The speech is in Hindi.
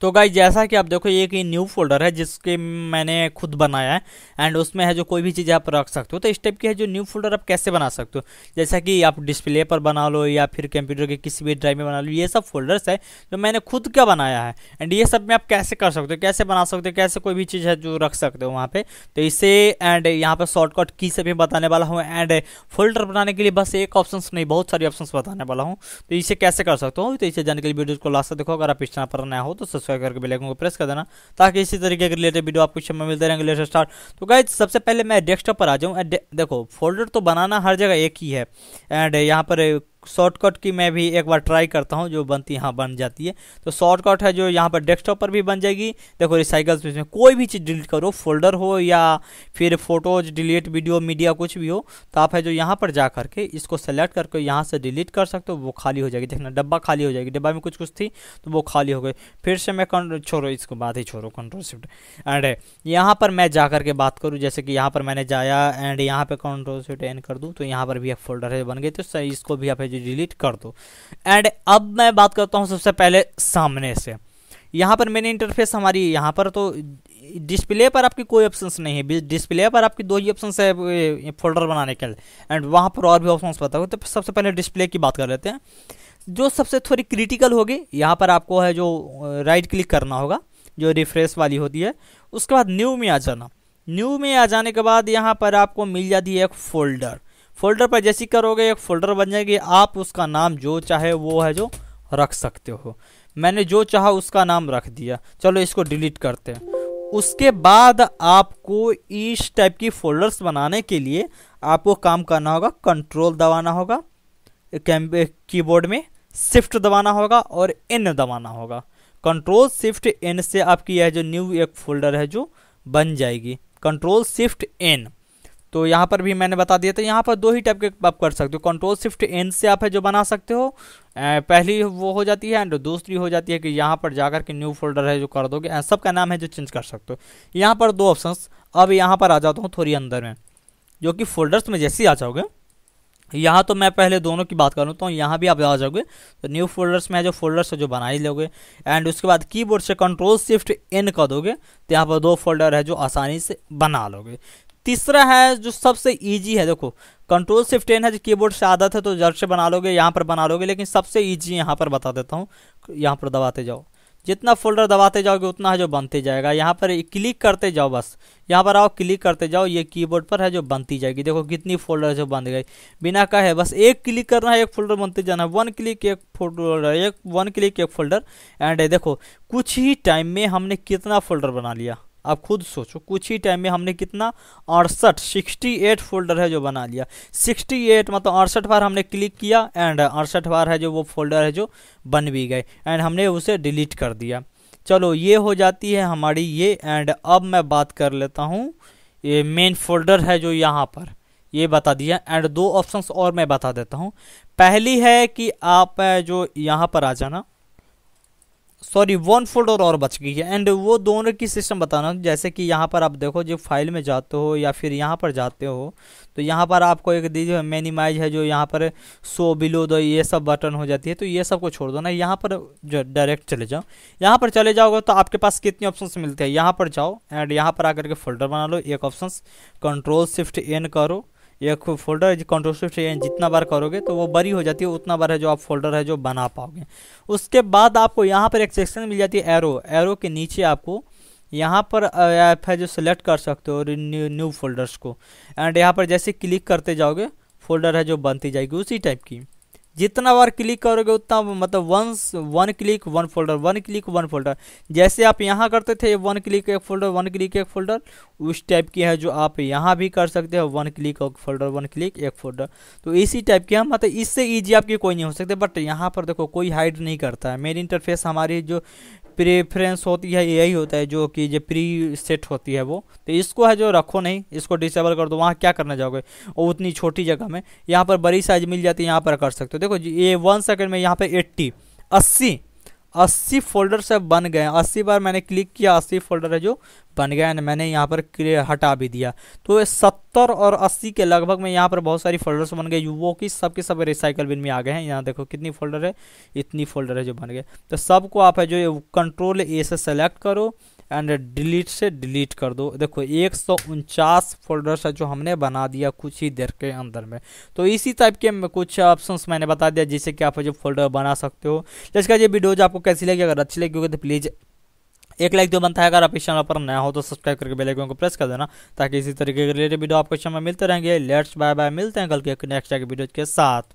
तो गाई जैसा कि आप देखो ये कि न्यू फोल्डर है जिसके मैंने खुद बनाया है एंड उसमें है जो कोई भी चीज़ आप रख सकते हो तो इस टाइप की है जो न्यू फोल्डर आप कैसे बना सकते हो जैसा कि आप डिस्प्ले पर बना लो या फिर कंप्यूटर के किसी भी ड्राइव में बना लो ये सब फोल्डर्स है जो मैंने खुद का बनाया है एंड ये सब में आप कैसे कर सकते हो कैसे बना सकते हो कैसे कोई भी चीज़ है जो रख सकते हो वहाँ पर तो इसे एंड यहाँ पर शॉर्टकट की से भी बताने वाला हूँ एंड फोल्डर बनाने के लिए बस एक ऑप्शन नहीं बहुत सारे ऑप्शन बताने वाला हूँ तो इसे कैसे कर सकते हो तो इसे जाने के लिए वीडियो को लास्ट देखो अगर आप इस चैनल पर नया हो तो सब्सक्राइब करके बेलाइकन को प्रेस कर देना ताकि इसी तरीके के रिलेटेड वीडियो आपको समय मिलते रहेंगे लेटेस्ट स्टार्ट तो गाइज सबसे पहले मैं डेस्कटॉप पर आ जाऊँ देखो फोल्डर तो बनाना हर जगह एक ही है एंड यहाँ पर शॉर्टकट की मैं भी एक बार ट्राई करता हूँ जो बनती यहाँ बन जाती है तो शॉर्टकट है जो यहाँ पर डेस्कटॉप पर भी बन जाएगी देखो रिसाइकल्स में कोई भी चीज़ डिलीट करो फोल्डर हो या फिर फोटोज डिलीट वीडियो मीडिया कुछ भी हो तो आप है जो यहाँ पर जा करके इसको सेलेक्ट करके यहाँ से डिलीट कर सकते हो वो खाली हो जाएगी देखना डब्बा खाली हो जाएगी डिब्बा में कुछ कुछ थी तो वो खाली हो गई फिर से मैं छोड़ो इसको बात ही छोड़ो कंट्रोल शिफ्ट एंड यहाँ पर मैं जा करके बात करूँ जैसे कि यहाँ पर मैंने जाया एंड यहाँ पर कंट्रोल शिफ्ट एन कर दूँ तो यहाँ पर भी एक फोल्डर है बन गई तो इसको भी आप है मुझे डिलीट कर दो एंड अब मैं बात करता हूँ सबसे पहले सामने से यहाँ पर मैंने इंटरफेस हमारी यहाँ पर तो डिस्प्ले पर आपकी कोई ऑप्शंस नहीं है डिस्प्ले पर आपकी दो ही ऑप्शन है फोल्डर बनाने के लिए एंड वहाँ पर और भी ऑप्शंस बताओ तो सबसे पहले डिस्प्ले की बात कर लेते हैं जो सबसे थोड़ी क्रिटिकल होगी यहाँ पर आपको है जो राइट क्लिक करना होगा जो रिफ्रेश वाली होती है उसके बाद न्यू में आ जाना न्यू में आ जाने के बाद यहाँ पर आपको मिल जाती है एक फोल्डर फोल्डर पर जैसी करोगे एक फोल्डर बन जाएगी आप उसका नाम जो चाहे वो है जो रख सकते हो मैंने जो चाहा उसका नाम रख दिया चलो इसको डिलीट करते हैं उसके बाद आपको इस टाइप की फोल्डर्स बनाने के लिए आपको काम करना होगा कंट्रोल दबाना होगा कीबोर्ड में शिफ्ट दबाना होगा और एन दबाना होगा कंट्रोल शिफ्ट एन से आपकी यह जो न्यू एक फोल्डर है जो बन जाएगी कंट्रोल शिफ्ट एन तो यहाँ पर भी मैंने बता दिया था यहाँ पर दो ही टाइप के आप कर सकते हो कंट्रोल शिफ्ट एन से आप है जो बना सकते हो पहली वो हो जाती है एंड दूसरी हो जाती है कि यहाँ पर जाकर के न्यू फोल्डर है जो कर दोगे सब का नाम है जो चेंज कर सकते हो यहाँ पर दो ऑप्शंस अब यहाँ पर आ जाता हूँ थोड़ी अंदर में जो कि फोल्डर्स में जैसे ही आ जाओगे यहाँ तो मैं पहले दोनों की बात करूँ तो यहाँ भी आप आ जाओगे तो न्यू फोल्डर्स में जो फोल्डर्स है जो बना ही लोगे एंड उसके बाद कीबोर्ड से कंट्रोल शिफ्ट एन कर दोगे तो यहाँ पर दो फोल्डर है जो आसानी से बना लोगे तीसरा है जो सबसे ईजी है देखो कंट्रोल सिफ्ट टेन है जो कीबोर्ड से आदत है तो जर से बना लोगे यहाँ पर बना लोगे लेकिन सबसे ईजी यहाँ पर बता देता हूँ यहाँ पर दबाते जाओ जितना फोल्डर दबाते जाओगे उतना है जो बनते जाएगा यहाँ पर क्लिक करते जाओ बस यहाँ पर आओ क्लिक करते जाओ ये कीबोर्ड पर है जो बनती जाएगी देखो कितनी फोल्डर जो बन गई बिना का है बस एक क्लिक करना है एक फोल्डर बनते जाना है वन क्लिक एक फोल्डर एक वन क्लिक एक फोल्डर एंड देखो कुछ ही टाइम में हमने कितना फोल्डर बना लिया आप खुद सोचो कुछ ही टाइम में हमने कितना अड़सठ सिक्सटी एट फोल्डर है जो बना लिया सिक्सटी एट मतलब अड़सठ बार हमने क्लिक किया एंड अड़सठ बार है जो वो फोल्डर है जो बन भी गए एंड हमने उसे डिलीट कर दिया चलो ये हो जाती है हमारी ये एंड अब मैं बात कर लेता हूँ ये मेन फोल्डर है जो यहाँ पर ये बता दिया एंड दो ऑप्शंस और मैं बता देता हूँ पहली है कि आप जो यहाँ पर आ जाना सॉरी वन फोल्डर और बच गई है एंड वो दोनों की सिस्टम बताना जैसे कि यहाँ पर आप देखो जो फाइल में जाते हो या फिर यहाँ पर जाते हो तो यहाँ पर आपको एक दीजिए मैनीमाइज है जो यहाँ पर सो बिलो दो ये सब बटन हो जाती है तो ये सब को छोड़ दो ना यहाँ पर जो डायरेक्ट चले जाओ यहाँ पर चले जाओगे तो आपके पास कितने ऑप्शन मिलते हैं यहाँ पर जाओ एंड यहाँ पर आकर के फोल्डर बना लो एक ऑप्शन कंट्रोल शिफ्ट एन करो ये फोल्डर कंट्रोल शिफ्ट एन जितना बार करोगे तो वो बड़ी हो जाती है उतना बार है जो आप फोल्डर है जो बना पाओगे उसके बाद आपको यहाँ पर एक सेक्शन मिल जाती है एरो एरो के नीचे आपको यहाँ पर ऐप है जो सिलेक्ट कर सकते हो न्यू न्यू फोल्डर्स को एंड यहाँ पर जैसे क्लिक करते जाओगे फोल्डर है जो बनती जाएगी उसी टाइप की जितना बार क्लिक करोगे उतना मतलब once one click one folder one click one folder जैसे आप यहाँ करते थे वन क्लिक एक फोल्डर वन क्लिक एक फोल्डर उस टाइप की है जो आप यहाँ भी कर सकते हो वन क्लिक एक फोल्डर वन क्लिक एक फोल्डर तो इसी टाइप की है मतलब इससे ईजी आपकी कोई नहीं हो सकते बट यहाँ पर देखो कोई हाइड नहीं करता है मेन इंटरफेस हमारी जो प्रेफरेंस होती है यही होता है जो कि जो प्री सेट होती है वो तो इसको है जो रखो नहीं इसको डिसेबल कर दो वहाँ क्या करना चाहोगे और उतनी छोटी जगह में यहाँ पर बड़ी साइज मिल जाती है यहाँ पर कर सकते हो देखो ये वन सेकेंड में यहाँ पर एट्टी अस्सी अस्सी फोल्डर सब बन गए अस्सी बार मैंने क्लिक किया अस्सी फोल्डर है जो बन गया एंड मैंने यहाँ पर हटा भी दिया तो सत्तर और अस्सी के लगभग में यहाँ पर बहुत सारी फोल्डर्स बन गए वो की सब के सब रिसाइकल बिन में आ गए हैं यहाँ देखो कितनी फोल्डर है इतनी फोल्डर है जो बन गए तो सबको आप है जो कंट्रोल ए से सेलेक्ट करो एंड डिलीट से डिलीट कर दो देखो एक फोल्डर्स है जो हमने बना दिया कुछ ही देर के अंदर में तो इसी टाइप के कुछ ऑप्शंस मैंने बता दिया जिससे कि आप जो फोल्डर बना सकते हो जिसका तो ये वीडियोज आपको कैसी लगी अगर अच्छी लगी होगी तो प्लीज़ एक लाइक दो बनता है अगर आप इस चैनल पर नया हो तो सब्सक्राइब करके बेल आइकन को प्रेस कर देना ताकि इसी तरीके के रिलेटेड वीडियो आपको समय मिलते रहेंगे लेट्स बाय बाय मिलते हैं कल के नेक्स्ट वीडियो के साथ